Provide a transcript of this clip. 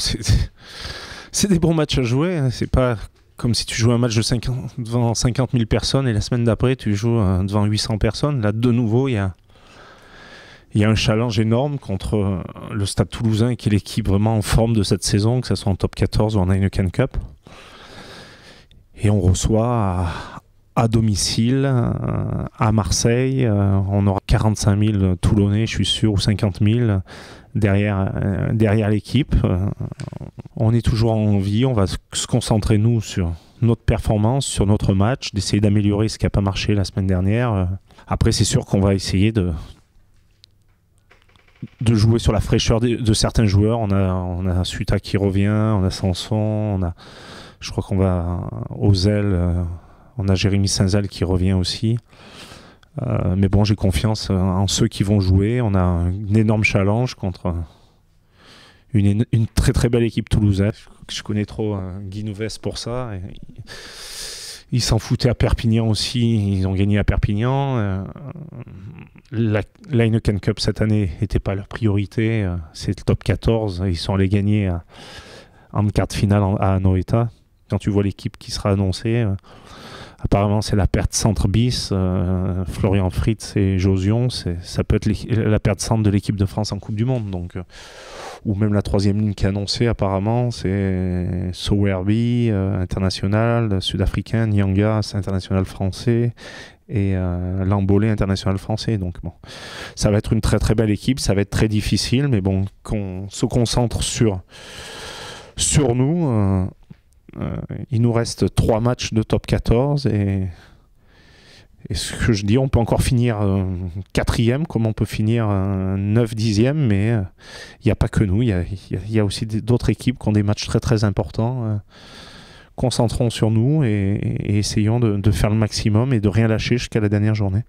c'est des bons matchs à jouer. Hein. C'est pas comme si tu jouais un match devant 50 000 personnes et la semaine d'après, tu joues euh, devant 800 personnes. Là, de nouveau, il y a, un challenge énorme contre euh, le Stade toulousain, qui est l'équipe vraiment en forme de cette saison, que ce soit en top 14 ou en Heineken Cup. Et on reçoit à domicile euh, à Marseille. Euh, on aura 45 000 Toulonnais, je suis sûr, ou 50 000 derrière, euh, derrière l'équipe. on est toujours en vie, on va se concentrer, nous, sur notre performance, sur notre match, d'essayer d'améliorer ce qui n'a pas marché la semaine dernière. Après, c'est sûr qu'on va essayer de, de jouer sur la fraîcheur de, de, certains joueurs. On a, on a Suta qui revient, on a Sanson, on a, je crois qu'on va Ozel. On a Jérémy Sinzel qui revient aussi. Euh, mais bon, j'ai confiance en ceux qui vont jouer. On a un énorme challenge contre une, très très belle équipe toulousaine. Je connais trop hein, Guy pour ça. ils s'en foutaient à Perpignan aussi. Ils ont gagné à Perpignan. Euh, la, Cup cette année n'était pas leur priorité. Euh, c'est le top 14. Ils sont allés gagner en quart finale à Noeta. Quand tu vois l'équipe qui sera annoncée. Apparemment, c'est la perte centre bis. Euh, Florian Fritz et Josion, ça peut être la perte centre de l'équipe de France en Coupe du Monde. Donc, euh, ou même la troisième ligne qui est annoncée, apparemment, c'est Sowerby, euh, international, sud-africain, Nyanga international français, et Lambolé, international français. Donc, bon, ça va être une très très belle équipe, ça va être très difficile, mais bon, qu'on se concentre sur, sur nous euh, il nous reste trois matchs de top 14 et, ce que je dis, on peut encore finir euh, quatrième comme on peut finir 9 euh, dixième, mais il n'y a pas que nous, il y a, aussi d'autres équipes qui ont des matchs très très importants. concentrons sur nous et, essayons de faire le maximum et de rien lâcher jusqu'à la dernière journée.